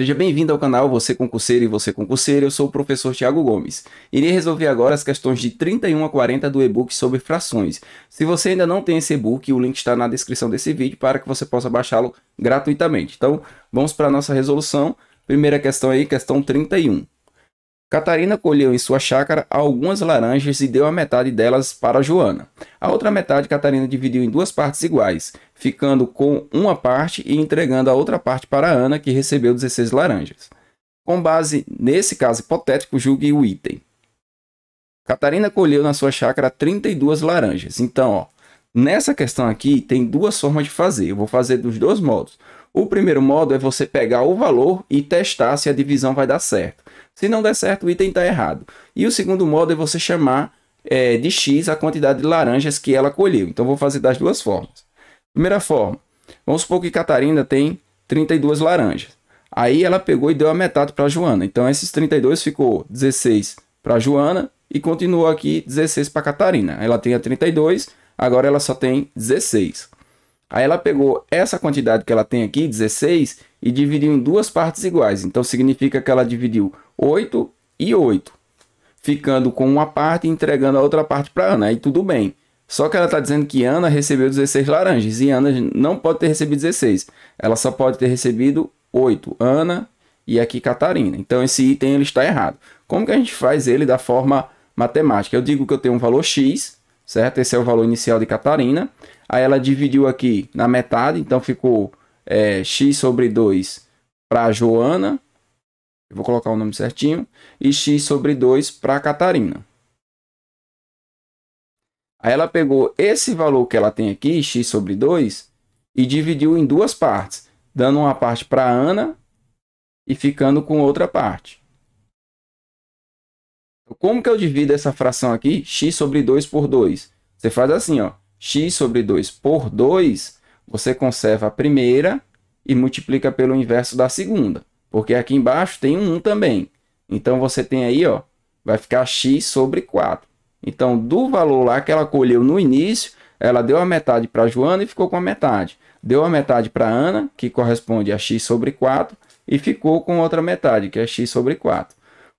Seja bem-vindo ao canal Você Concurseiro e Você Concurseiro, eu sou o professor Tiago Gomes. Irei resolver agora as questões de 31 a 40 do e-book sobre frações. Se você ainda não tem esse e-book, o link está na descrição desse vídeo para que você possa baixá-lo gratuitamente. Então, vamos para a nossa resolução. Primeira questão aí, questão 31. Catarina colheu em sua chácara algumas laranjas e deu a metade delas para Joana. A outra metade Catarina dividiu em duas partes iguais, ficando com uma parte e entregando a outra parte para Ana, que recebeu 16 laranjas. Com base nesse caso hipotético, julgue o item. Catarina colheu na sua chácara 32 laranjas. Então, ó, nessa questão aqui tem duas formas de fazer. Eu vou fazer dos dois modos. O primeiro modo é você pegar o valor e testar se a divisão vai dar certo. Se não der certo, o item está errado. E o segundo modo é você chamar é, de X a quantidade de laranjas que ela colheu. Então, vou fazer das duas formas. Primeira forma, vamos supor que Catarina tem 32 laranjas. Aí ela pegou e deu a metade para Joana. Então, esses 32 ficou 16 para Joana e continuou aqui 16 para Catarina. Ela tinha 32, agora ela só tem 16. Aí ela pegou essa quantidade que ela tem aqui, 16, e dividiu em duas partes iguais. Então significa que ela dividiu 8 e 8, ficando com uma parte e entregando a outra parte para Ana. Aí tudo bem. Só que ela está dizendo que Ana recebeu 16 laranjas e Ana não pode ter recebido 16. Ela só pode ter recebido 8. Ana e aqui Catarina. Então esse item ele está errado. Como que a gente faz ele da forma matemática? Eu digo que eu tenho um valor x, certo? Esse é o valor inicial de Catarina. Aí ela dividiu aqui na metade, então ficou é, x sobre 2 para Joana, eu vou colocar o nome certinho, e x sobre 2 para Catarina. Aí ela pegou esse valor que ela tem aqui, x sobre 2, e dividiu em duas partes, dando uma parte para Ana e ficando com outra parte. Como que eu divido essa fração aqui? x sobre 2 por 2. Você faz assim, ó x sobre 2 por 2, você conserva a primeira e multiplica pelo inverso da segunda, porque aqui embaixo tem um 1 também. Então, você tem aí, ó, vai ficar x sobre 4. Então, do valor lá que ela colheu no início, ela deu a metade para Joana e ficou com a metade. Deu a metade para Ana, que corresponde a x sobre 4, e ficou com outra metade, que é x sobre 4.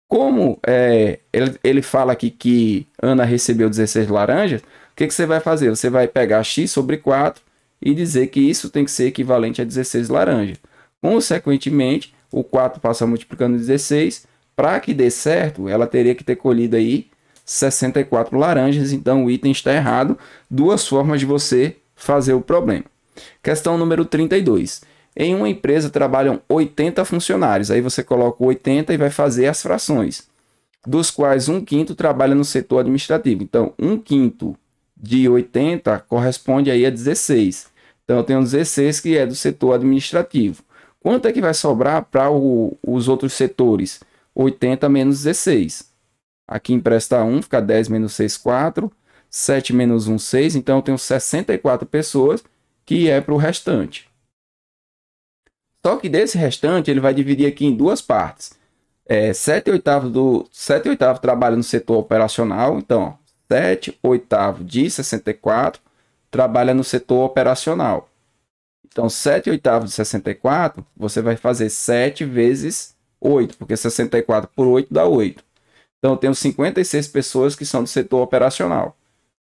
Como é, ele, ele fala aqui que Ana recebeu 16 laranjas, que, que você vai fazer? Você vai pegar x sobre 4 e dizer que isso tem que ser equivalente a 16 laranja. Consequentemente, o 4 passa multiplicando 16. Para que dê certo, ela teria que ter colhido aí 64 laranjas. Então, o item está errado. Duas formas de você fazer o problema. Questão número 32. Em uma empresa trabalham 80 funcionários. Aí você coloca 80 e vai fazer as frações. Dos quais um quinto trabalha no setor administrativo. Então, um quinto de 80 corresponde aí a 16. Então eu tenho 16 que é do setor administrativo. Quanto é que vai sobrar para os outros setores? 80 menos 16. Aqui empresta 1, fica 10 menos 6, 4. 7 menos 1, 6. Então eu tenho 64 pessoas que é para o restante. Só que desse restante ele vai dividir aqui em duas partes. É, 7 oitavos do 7 oitavos trabalha no setor operacional, então 7 oitavos de 64 trabalha no setor operacional. Então, 7 oitavos de 64, você vai fazer 7 vezes 8, porque 64 por 8 dá 8. Então, eu tenho 56 pessoas que são do setor operacional.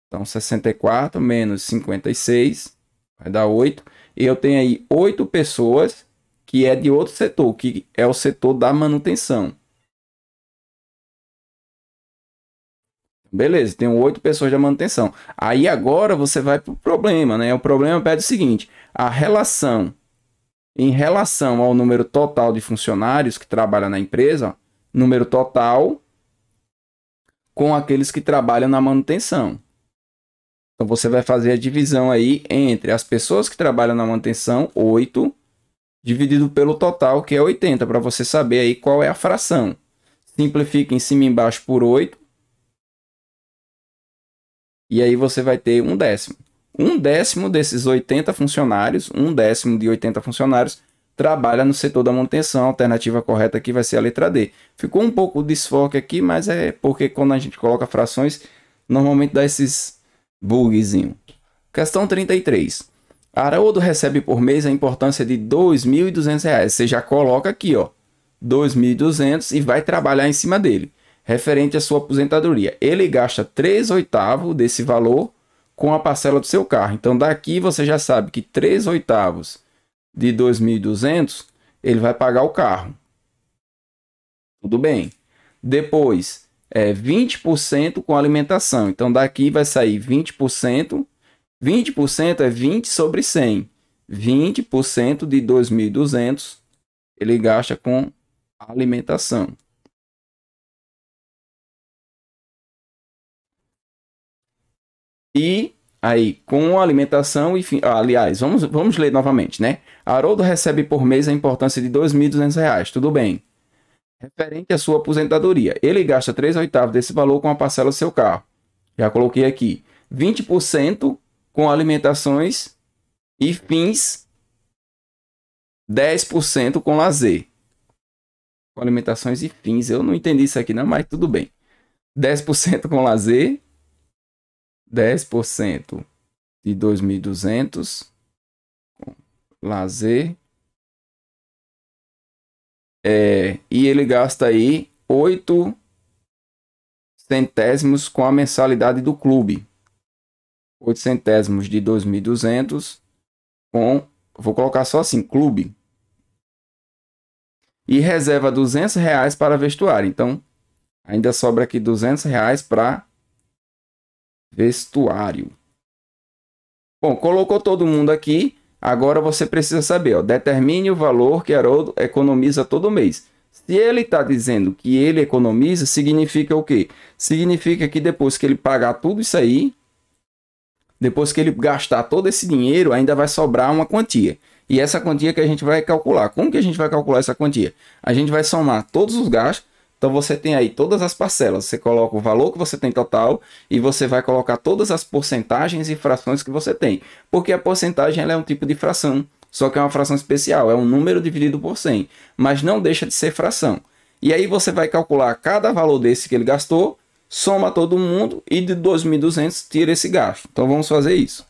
Então, 64 menos 56 vai dar 8. E eu tenho aí 8 pessoas que é de outro setor, que é o setor da manutenção. Beleza, tem oito pessoas de manutenção. Aí agora você vai para o problema, né? O problema pede é o seguinte: a relação em relação ao número total de funcionários que trabalham na empresa, ó, número total com aqueles que trabalham na manutenção. Então você vai fazer a divisão aí entre as pessoas que trabalham na manutenção, 8, dividido pelo total, que é 80, para você saber aí qual é a fração. Simplifica em cima e embaixo por 8 e aí você vai ter um décimo. Um décimo desses 80 funcionários, um décimo de 80 funcionários, trabalha no setor da manutenção. A alternativa correta aqui vai ser a letra D. Ficou um pouco desfoque aqui, mas é porque quando a gente coloca frações, normalmente dá esses bugzinho. Questão 33. Araújo recebe por mês a importância de R$ 2.200. Você já coloca aqui, ó, 2.200 e vai trabalhar em cima dele referente à sua aposentadoria. Ele gasta 3 oitavos desse valor com a parcela do seu carro. Então, daqui você já sabe que 3 oitavos de 2.200 ele vai pagar o carro. Tudo bem. Depois, é 20% com alimentação. Então, daqui vai sair 20%. 20% é 20 sobre 100. 20% de 2.200 ele gasta com alimentação. E aí, com alimentação e... fins. Ah, aliás, vamos, vamos ler novamente, né? Haroldo recebe por mês a importância de R$ 2.200, tudo bem. Referente à sua aposentadoria, ele gasta 3 oitavos desse valor com a parcela do seu carro. Já coloquei aqui. 20% com alimentações e fins 10% com lazer. Com alimentações e fins. Eu não entendi isso aqui, não, mas tudo bem. 10% com lazer 10% de 2.200, lazer. É, e ele gasta aí 8 centésimos com a mensalidade do clube. 8 centésimos de 2.200 com, vou colocar só assim, clube. E reserva 200 reais para vestuário. Então, ainda sobra aqui 200 reais para vestuário. Bom, colocou todo mundo aqui. Agora você precisa saber, ó, determine o valor que Haroldo economiza todo mês. Se ele está dizendo que ele economiza, significa o quê? Significa que depois que ele pagar tudo isso aí, depois que ele gastar todo esse dinheiro, ainda vai sobrar uma quantia. E essa quantia que a gente vai calcular. Como que a gente vai calcular essa quantia? A gente vai somar todos os gastos então você tem aí todas as parcelas, você coloca o valor que você tem total e você vai colocar todas as porcentagens e frações que você tem. Porque a porcentagem é um tipo de fração, só que é uma fração especial, é um número dividido por 100, mas não deixa de ser fração. E aí você vai calcular cada valor desse que ele gastou, soma todo mundo e de 2.200 tira esse gasto. Então vamos fazer isso.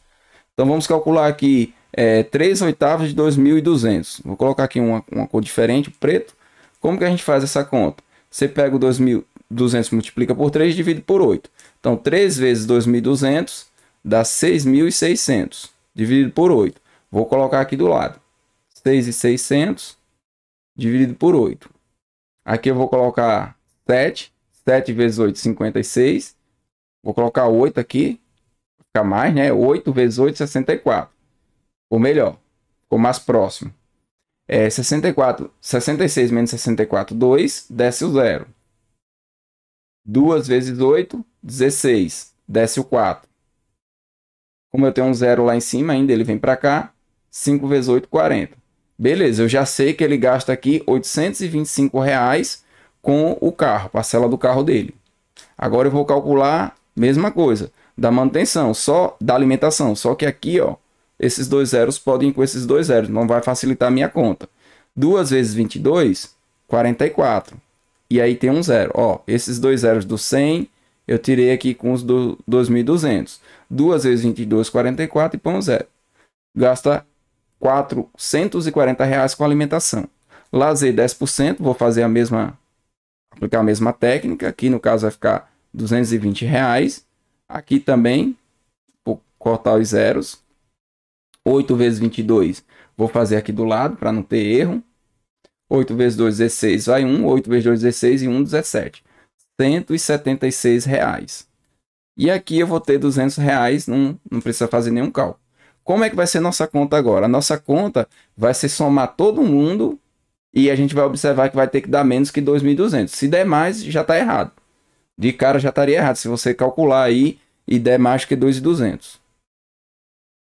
Então vamos calcular aqui é, 3 oitavos de 2.200. Vou colocar aqui uma, uma cor diferente, preto. Como que a gente faz essa conta? Você pega o 2.200 multiplica por 3 divide por 8. Então, 3 vezes 2.200 dá 6.600, dividido por 8. Vou colocar aqui do lado. 6.600 dividido por 8. Aqui eu vou colocar 7. 7 vezes 8, 56. Vou colocar 8 aqui. Fica mais, né? 8 vezes 8, 64. Ou melhor, ficou mais próximo é, 64, 66 menos 64, 2, desce o 0. 2 vezes 8, 16, desce o 4. Como eu tenho um 0 lá em cima ainda, ele vem para cá. 5 vezes 8, 40. Beleza, eu já sei que ele gasta aqui R$ reais com o carro, parcela do carro dele. Agora eu vou calcular mesma coisa, da manutenção, só da alimentação, só que aqui, ó, esses dois zeros podem ir com esses dois zeros, não vai facilitar a minha conta. 2 vezes 22, 44. E aí tem um zero. Ó, esses dois zeros do 100, eu tirei aqui com os do 2.200. 2 vezes 22, 44 e põe um zero. Gasta 440 reais com alimentação. Lazer 10%, vou fazer a mesma, aplicar a mesma técnica. Aqui no caso vai ficar 220 reais. Aqui também, vou cortar os zeros. 8 vezes 22, vou fazer aqui do lado para não ter erro. 8 vezes 2, 16, vai 1. 8 vezes 2, 16 e 1, 17. 176 reais. E aqui eu vou ter 200 reais, não, não precisa fazer nenhum cálculo. Como é que vai ser nossa conta agora? A nossa conta vai ser somar todo mundo e a gente vai observar que vai ter que dar menos que 2.200. Se der mais, já está errado. De cara já estaria errado se você calcular aí e der mais que 2.200.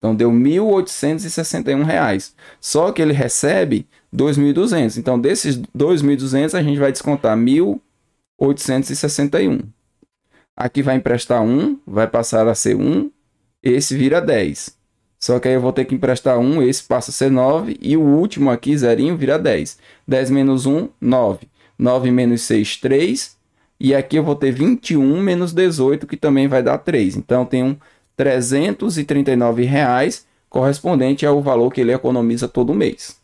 Então deu R$ 1.861. Só que ele recebe R$ 2.200. Então desses R$ 2.200 a gente vai descontar R$ 1.861. Aqui vai emprestar 1, vai passar a ser 1, esse vira 10. Só que aí eu vou ter que emprestar 1, esse passa a ser 9 e o último aqui, zerinho, vira 10. 10 menos 1, 9. 9 menos 6, 3. E aqui eu vou ter 21 menos 18, que também vai dar 3. Então, tem um R$ reais, correspondente ao valor que ele economiza todo mês.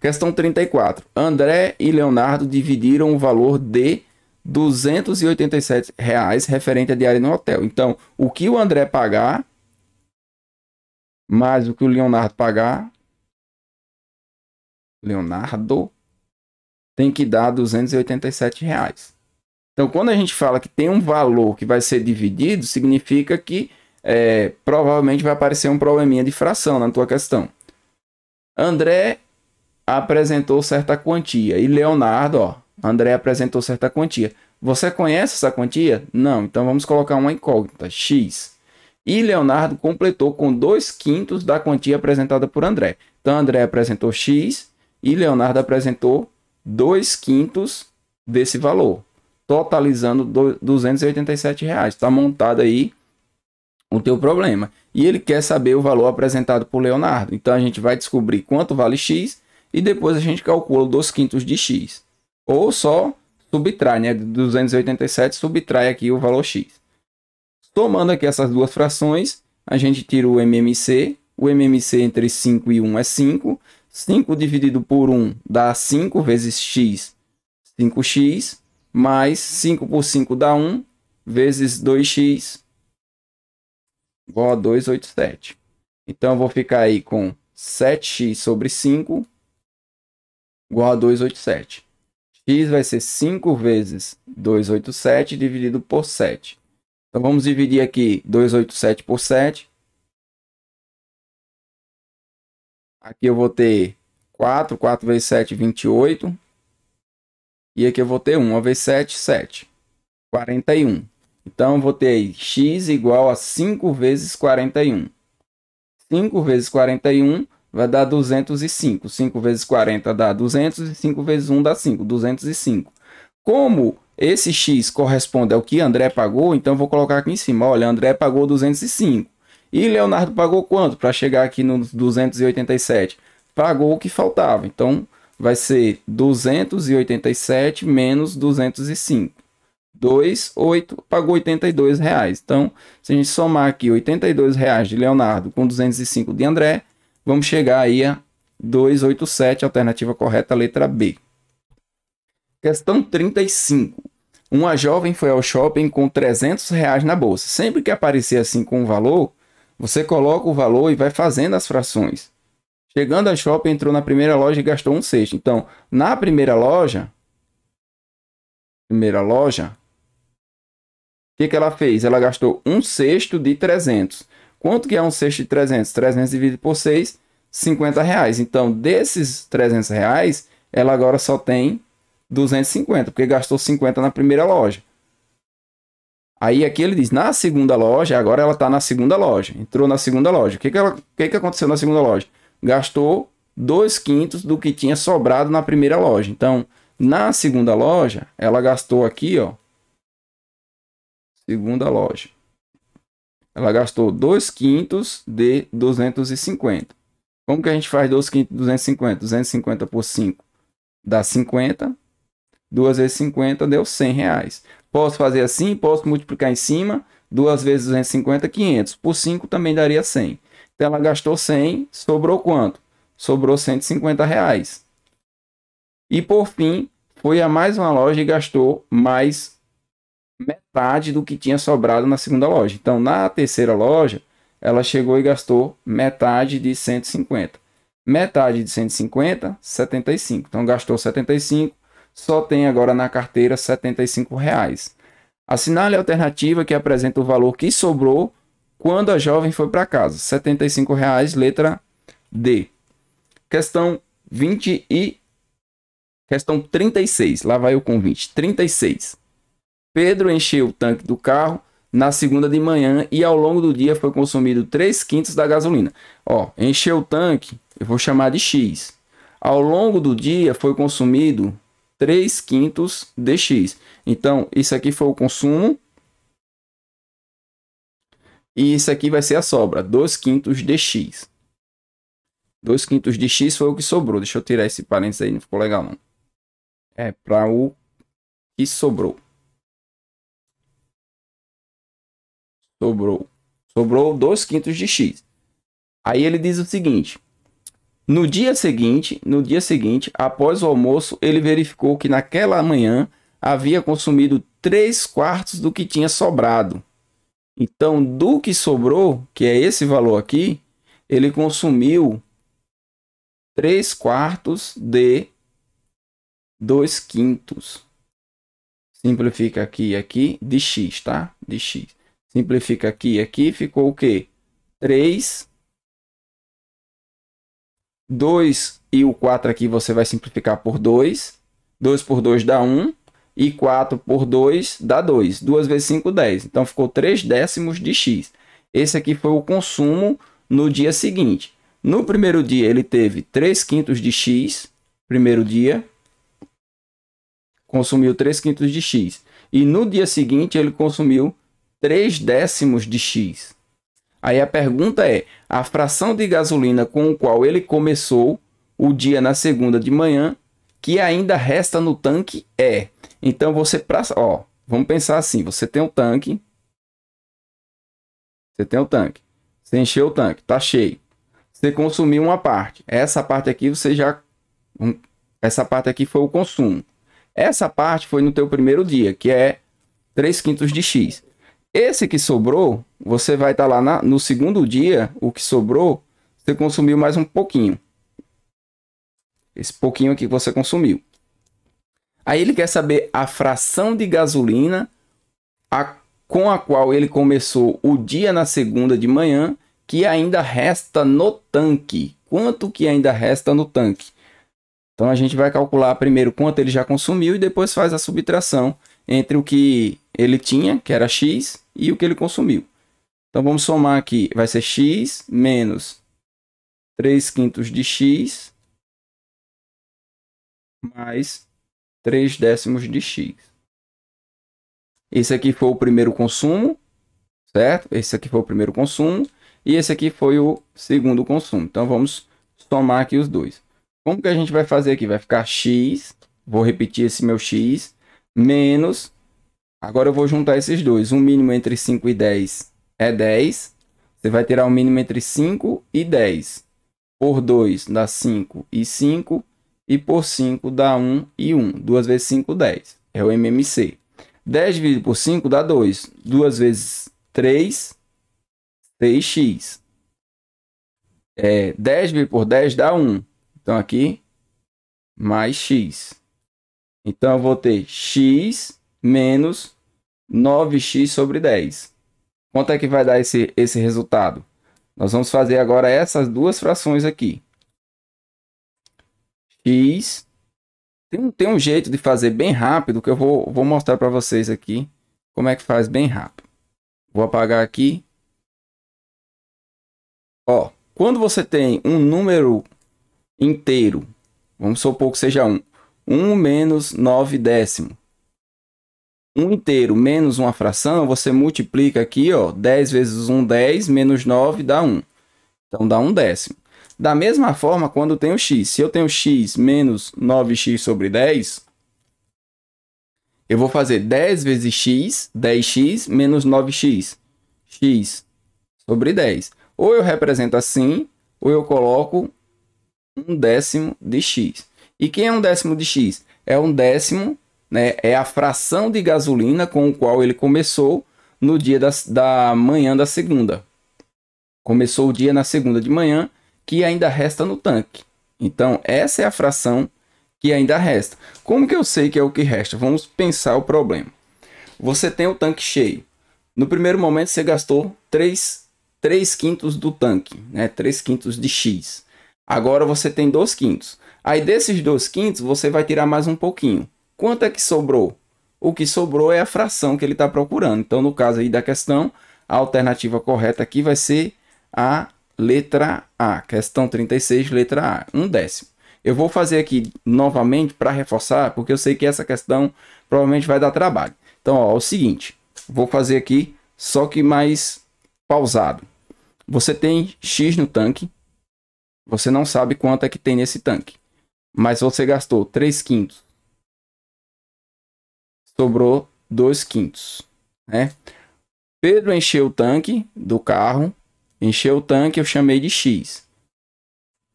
Questão 34. André e Leonardo dividiram o valor de R$ reais referente à diária no hotel. Então, o que o André pagar mais o que o Leonardo pagar, Leonardo tem que dar R$ reais. Então, quando a gente fala que tem um valor que vai ser dividido, significa que é, provavelmente vai aparecer um probleminha de fração na tua questão. André apresentou certa quantia. E Leonardo, ó, André apresentou certa quantia. Você conhece essa quantia? Não, então vamos colocar uma incógnita, x. E Leonardo completou com 2 quintos da quantia apresentada por André. Então André apresentou x e Leonardo apresentou 2 quintos desse valor totalizando R$ 287. Está montado aí o teu problema. E ele quer saber o valor apresentado por Leonardo. Então a gente vai descobrir quanto vale x e depois a gente calcula os quintos de x. Ou só subtrai, né? De 287 subtrai aqui o valor x. tomando aqui essas duas frações, a gente tira o MMC. O MMC entre 5 e 1 é 5. 5 dividido por 1 dá 5 vezes x, 5x mais 5 por 5 dá 1, vezes 2x, igual a 287. Então, eu vou ficar aí com 7x sobre 5, igual a 287. x vai ser 5 vezes 287 dividido por 7. Então, vamos dividir aqui 287 por 7. Aqui eu vou ter 4, 4 vezes 7, 28. E aqui eu vou ter 1 vezes 7, 7. 41. Então, eu vou ter aí x igual a 5 vezes 41. 5 vezes 41 vai dar 205. 5 vezes 40 dá 200 e 5 vezes 1 dá 5, 205. Como esse x corresponde ao que André pagou, então vou colocar aqui em cima. Olha, André pagou 205. E Leonardo pagou quanto para chegar aqui nos 287? Pagou o que faltava. Então, vai ser 287 menos 205. 2, 8, pagou 82 reais. Então, se a gente somar aqui 82 reais de Leonardo com 205 de André, vamos chegar aí a 287, alternativa correta, letra B. Questão 35. Uma jovem foi ao shopping com 300 reais na bolsa. Sempre que aparecer assim com um valor, você coloca o valor e vai fazendo as frações. Chegando à shopping, entrou na primeira loja e gastou um sexto. Então, na primeira loja, primeira loja, o que, que ela fez? Ela gastou um sexto de 300. Quanto que é um sexto de 300? 300 dividido por 6, 50 reais. Então, desses 300 reais, ela agora só tem 250, porque gastou 50 na primeira loja. Aí aqui ele diz, na segunda loja, agora ela está na segunda loja, entrou na segunda loja. O que, que, ela, o que, que aconteceu na segunda loja? gastou dois quintos do que tinha sobrado na primeira loja. Então, na segunda loja, ela gastou aqui, ó. Segunda loja. Ela gastou 2 quintos de 250. Como que a gente faz 2 quintos de 250? 250 por 5 dá 50. 2 vezes 50 deu 100 reais. Posso fazer assim, posso multiplicar em cima. 2 vezes 250, 500. Por 5 também daria 100. Então ela gastou 100, sobrou quanto? Sobrou 150 reais. E por fim, foi a mais uma loja e gastou mais metade do que tinha sobrado na segunda loja. Então na terceira loja, ela chegou e gastou metade de 150. Metade de 150, 75. Então gastou 75, só tem agora na carteira 75. Reais. Assinale a alternativa que apresenta o valor que sobrou quando a jovem foi para casa, R$ 75,00, letra D. Questão 20 e questão 36. Lá vai eu com 20. 36. Pedro encheu o tanque do carro na segunda de manhã e ao longo do dia foi consumido 3 quintos da gasolina. Ó, encheu o tanque, eu vou chamar de X. Ao longo do dia foi consumido 3 quintos de X. Então, isso aqui foi o consumo e isso aqui vai ser a sobra, 2 quintos de x. 2 quintos de x foi o que sobrou. Deixa eu tirar esse parênteses aí, não ficou legal não. É para o que sobrou. Sobrou. Sobrou 2 quintos de x. Aí ele diz o seguinte: no dia seguinte, no dia seguinte, após o almoço, ele verificou que naquela manhã havia consumido 3 quartos do que tinha sobrado. Então, do que sobrou, que é esse valor aqui, ele consumiu 3 quartos de 2 quintos. Simplifica aqui e aqui de x, tá? De x. Simplifica aqui e aqui, ficou o quê? 3. 2 e o 4 aqui você vai simplificar por 2. 2 por 2 dá 1. E 4 por 2 dá 2. 2 vezes 5, 10. Então ficou 3 décimos de x. Esse aqui foi o consumo no dia seguinte. No primeiro dia, ele teve 3 quintos de x. Primeiro dia, consumiu 3 quintos de x. E no dia seguinte, ele consumiu 3 décimos de x. Aí a pergunta é: a fração de gasolina com o qual ele começou o dia na segunda de manhã, que ainda resta no tanque é então você para ó, vamos pensar assim, você tem um tanque. Você tem um tanque. Você encheu o tanque, tá cheio. Você consumiu uma parte. Essa parte aqui você já hum, essa parte aqui foi o consumo. Essa parte foi no teu primeiro dia, que é 3 quintos de X. Esse que sobrou, você vai estar tá lá na, no segundo dia, o que sobrou, você consumiu mais um pouquinho. Esse pouquinho aqui que você consumiu. Aí ele quer saber a fração de gasolina a, com a qual ele começou o dia na segunda de manhã, que ainda resta no tanque. Quanto que ainda resta no tanque? Então a gente vai calcular primeiro quanto ele já consumiu e depois faz a subtração entre o que ele tinha, que era x, e o que ele consumiu. Então vamos somar aqui, vai ser x menos 3 quintos de x mais 3 décimos de x. Esse aqui foi o primeiro consumo, certo? Esse aqui foi o primeiro consumo e esse aqui foi o segundo consumo. Então, vamos somar aqui os dois. Como que a gente vai fazer aqui? Vai ficar x, vou repetir esse meu x, menos... Agora eu vou juntar esses dois. O mínimo entre 5 e 10 é 10. Você vai tirar o mínimo entre 5 e 10. Por 2 dá 5 e 5 e por 5 dá 1 e 1. 2 vezes 5, 10. É o MMC. 10 dividido por 5 dá 2. 2 vezes 3, 6x. É, 10 dividido por 10 dá 1. Então, aqui, mais x. Então, eu vou ter x menos 9x sobre 10. Quanto é que vai dar esse, esse resultado? Nós vamos fazer agora essas duas frações aqui fiz. Tem um, tem um jeito de fazer bem rápido que eu vou, vou mostrar para vocês aqui como é que faz bem rápido. Vou apagar aqui. Ó, quando você tem um número inteiro, vamos supor que seja 1, 1 menos 9 décimo. 1 inteiro menos uma fração, você multiplica aqui, ó, 10 vezes 1, 10, menos 9 dá 1. Então, dá 1 décimo. Da mesma forma, quando eu tenho x, se eu tenho x menos 9x sobre 10, eu vou fazer 10 vezes x, 10x menos 9x, x sobre 10. Ou eu represento assim, ou eu coloco um décimo de x. E quem é um décimo de x? É um décimo, né, é a fração de gasolina com o qual ele começou no dia da, da manhã da segunda. Começou o dia na segunda de manhã, que ainda resta no tanque. Então, essa é a fração que ainda resta. Como que eu sei que é o que resta? Vamos pensar o problema. Você tem o tanque cheio. No primeiro momento, você gastou 3, 3 quintos do tanque, né? 3 quintos de X. Agora você tem 2 quintos. Aí desses 2 quintos, você vai tirar mais um pouquinho. Quanto é que sobrou? O que sobrou é a fração que ele está procurando. Então, no caso aí da questão, a alternativa correta aqui vai ser a letra A. Questão 36, letra A. Um décimo. Eu vou fazer aqui novamente para reforçar, porque eu sei que essa questão provavelmente vai dar trabalho. Então, ó, é o seguinte. Vou fazer aqui, só que mais pausado. Você tem X no tanque. Você não sabe quanto é que tem nesse tanque. Mas você gastou 3 quintos. Sobrou 2 quintos. Né? Pedro encheu o tanque do carro Encheu o tanque, eu chamei de X.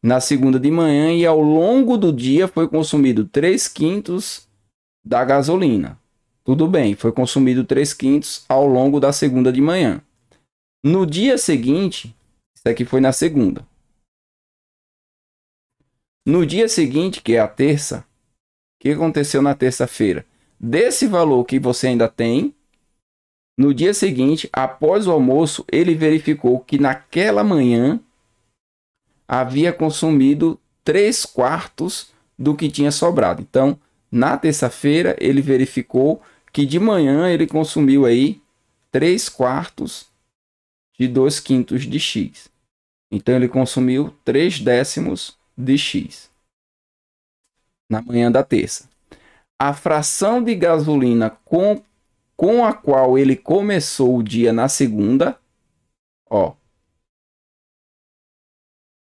Na segunda de manhã e ao longo do dia foi consumido 3 quintos da gasolina. Tudo bem, foi consumido 3 quintos ao longo da segunda de manhã. No dia seguinte, isso aqui foi na segunda. No dia seguinte, que é a terça, o que aconteceu na terça-feira? Desse valor que você ainda tem, no dia seguinte, após o almoço, ele verificou que naquela manhã havia consumido três quartos do que tinha sobrado. Então, na terça-feira, ele verificou que de manhã ele consumiu aí 3 quartos de 2 quintos de x. Então ele consumiu 3 décimos de x na manhã da terça. A fração de gasolina com com a qual ele começou o dia na segunda. Ó.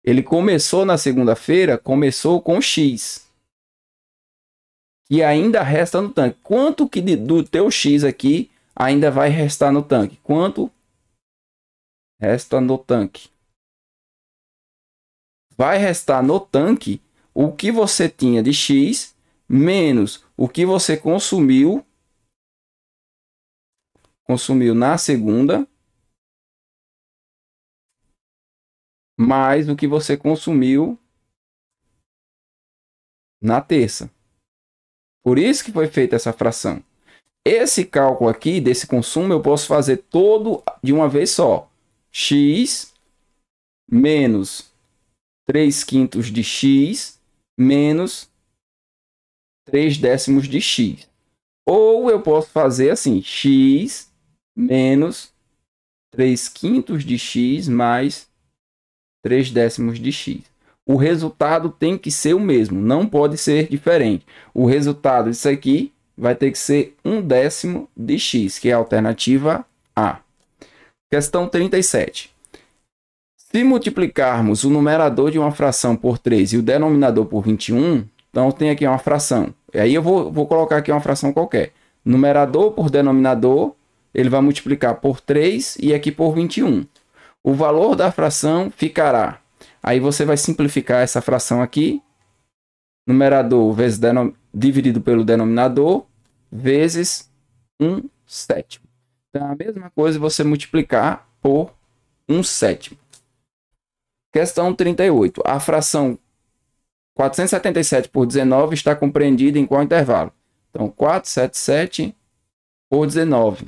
Ele começou na segunda-feira, começou com X. E ainda resta no tanque. Quanto que do teu X aqui ainda vai restar no tanque? Quanto resta no tanque? Vai restar no tanque o que você tinha de X menos o que você consumiu consumiu na segunda, mais o que você consumiu na terça. Por isso que foi feita essa fração. Esse cálculo aqui desse consumo eu posso fazer todo de uma vez só. x menos 3 quintos de x menos 3 décimos de x. Ou eu posso fazer assim, x menos 3 quintos de x mais 3 décimos de x. O resultado tem que ser o mesmo, não pode ser diferente. O resultado disso aqui vai ter que ser 1 décimo de x, que é a alternativa A. Questão 37. Se multiplicarmos o numerador de uma fração por 3 e o denominador por 21, então tem aqui uma fração. E aí eu vou, vou colocar aqui uma fração qualquer. Numerador por denominador ele vai multiplicar por 3 e aqui por 21. O valor da fração ficará. Aí você vai simplificar essa fração aqui. Numerador vezes denom... dividido pelo denominador vezes 1 sétimo. Então, a mesma coisa você multiplicar por 1 sétimo. Questão 38. A fração 477 por 19 está compreendida em qual intervalo? Então, 477 por 19.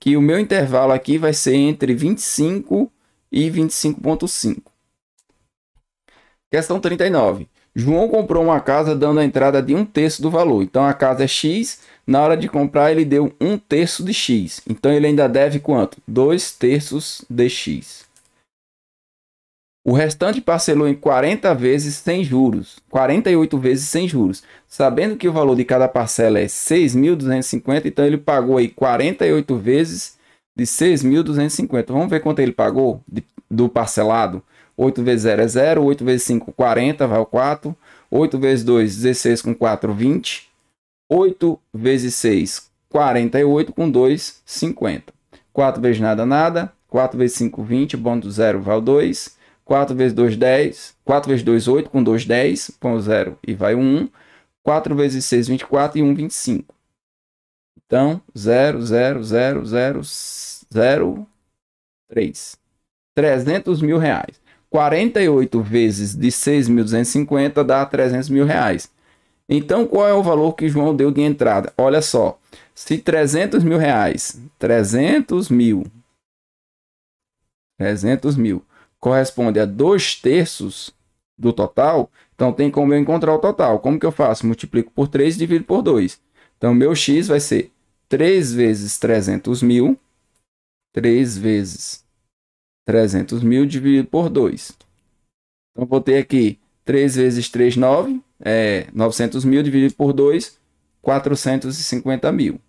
que o meu intervalo aqui vai ser entre 25 e 25.5. Questão 39. João comprou uma casa dando a entrada de um terço do valor. Então a casa é X, na hora de comprar ele deu um terço de X. Então ele ainda deve quanto? Dois terços de X. O restante parcelou em 40 vezes sem juros, 48 vezes sem juros. Sabendo que o valor de cada parcela é 6.250, então ele pagou aí 48 vezes de 6.250. Vamos ver quanto ele pagou de, do parcelado. 8 vezes 0 é 0, 8 vezes 5, 40, vai o 4. 8 vezes 2, 16 com 4, 20. 8 vezes 6, 48 com 2, 50. 4 vezes nada, nada. 4 vezes 5, 20. Bônus do 0 vai o 2. 4 vezes 2, 10. 4 vezes 2, 8. Com 2, 10. Com 0 e vai 1. 4 vezes 6, 24. E 1, 25. Então, 0, 0, 0, 0, 0, 3. 300 mil reais. 48 vezes de 6.250 dá 300 mil reais. Então, qual é o valor que João deu de entrada? Olha só, se 300 mil reais, 300 mil, 300 mil, corresponde a 2 terços do total, então tem como eu encontrar o total. Como que eu faço? Multiplico por 3 e divido por 2. Então, meu x vai ser 3 vezes 300 mil, 3 vezes 300 mil dividido por 2. Então, vou ter aqui 3 vezes 3, 9, é 900 mil dividido por 2, 450 mil.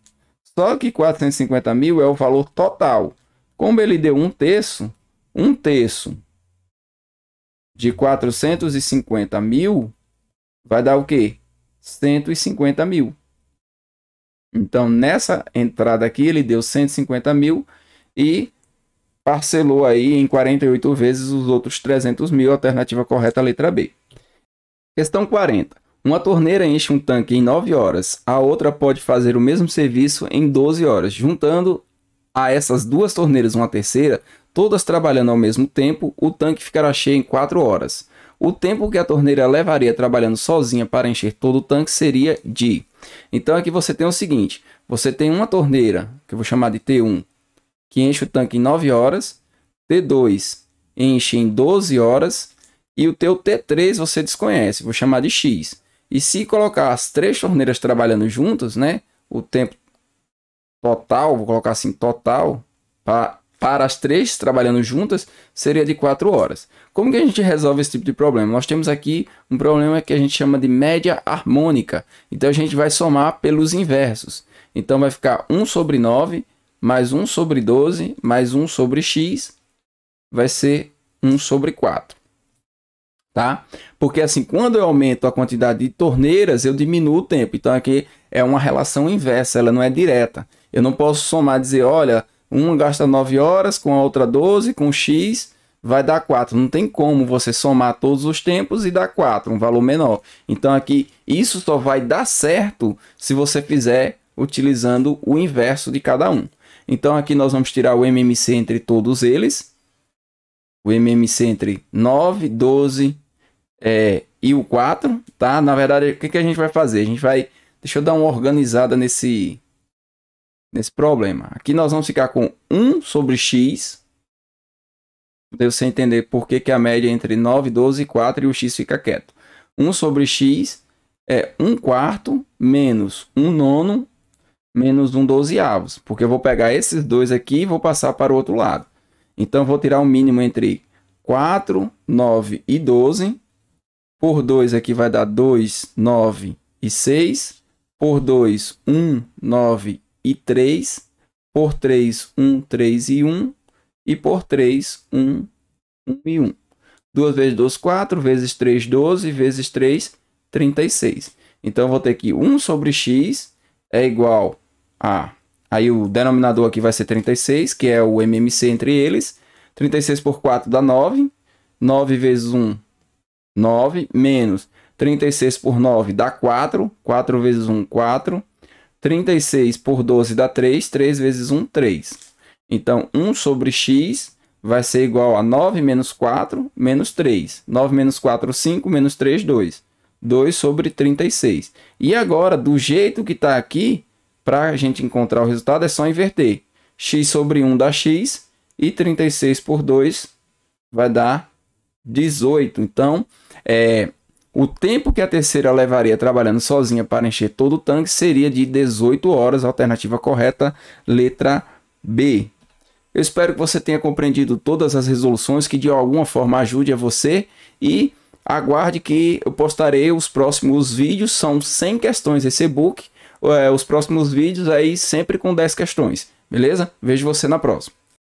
Só que 450 mil é o valor total. Como ele deu um terço, um terço de 450 mil vai dar o quê? 150 mil. Então, nessa entrada aqui, ele deu 150 mil e parcelou aí em 48 vezes os outros 300 mil, alternativa correta, letra B. Questão 40. Uma torneira enche um tanque em 9 horas, a outra pode fazer o mesmo serviço em 12 horas. Juntando a essas duas torneiras uma terceira, todas trabalhando ao mesmo tempo, o tanque ficará cheio em 4 horas. O tempo que a torneira levaria trabalhando sozinha para encher todo o tanque seria de. Então aqui você tem o seguinte: você tem uma torneira, que eu vou chamar de T1, que enche o tanque em 9 horas, T2 enche em 12 horas, e o teu T3 você desconhece, vou chamar de X. E se colocar as três torneiras trabalhando juntas, né, o tempo total, vou colocar assim, total, para para as três trabalhando juntas seria de 4 horas. Como que a gente resolve esse tipo de problema? Nós temos aqui um problema que a gente chama de média harmônica. Então a gente vai somar pelos inversos. Então vai ficar 1 sobre 9 mais 1 sobre 12 mais 1 sobre x vai ser 1 sobre 4. Tá? Porque assim, quando eu aumento a quantidade de torneiras, eu diminuo o tempo. Então aqui é uma relação inversa, ela não é direta. Eu não posso somar e dizer, olha, uma gasta 9 horas, com a outra 12, com X vai dar 4. Não tem como você somar todos os tempos e dar 4, um valor menor. Então aqui isso só vai dar certo se você fizer utilizando o inverso de cada um. Então aqui nós vamos tirar o MMC entre todos eles. O MMC entre 9, 12 é, e o 4, tá? Na verdade, o que, que a gente vai fazer? A gente vai... Deixa eu dar uma organizada nesse, nesse problema. Aqui nós vamos ficar com 1 sobre x. Deu você entender por que, que a média é entre 9, 12 e 4 e o x fica quieto. 1 sobre x é 1 quarto menos 1 nono menos 1 dozeavos. Porque eu vou pegar esses dois aqui e vou passar para o outro lado. Então, vou tirar o um mínimo entre 4, 9 e 12. Por 2 aqui vai dar 2, 9 e 6. Por 2, 1, 9 e e 3, por 3, 1, 3 e 1, e por 3, 1, 1 e 1. 2 vezes 2, 4, vezes 3, 12, vezes 3, 36. Então, eu vou ter que 1 sobre x é igual a... Aí o denominador aqui vai ser 36, que é o MMC entre eles. 36 por 4 dá 9. 9 vezes 1, 9. Menos 36 por 9 dá 4. 4 vezes 1, 4. 36 por 12 dá 3, 3 vezes 1, 3. Então, 1 sobre x vai ser igual a 9 menos 4 menos 3. 9 menos 4, 5, menos 3, 2. 2 sobre 36. E agora, do jeito que está aqui, para a gente encontrar o resultado, é só inverter. x sobre 1 dá x e 36 por 2 vai dar 18. Então, é, o tempo que a terceira levaria trabalhando sozinha para encher todo o tanque seria de 18 horas, alternativa correta, letra B. Eu espero que você tenha compreendido todas as resoluções que de alguma forma ajude a você e aguarde que eu postarei os próximos vídeos, são 100 questões esse e-book, é, os próximos vídeos aí sempre com 10 questões, beleza? Vejo você na próxima.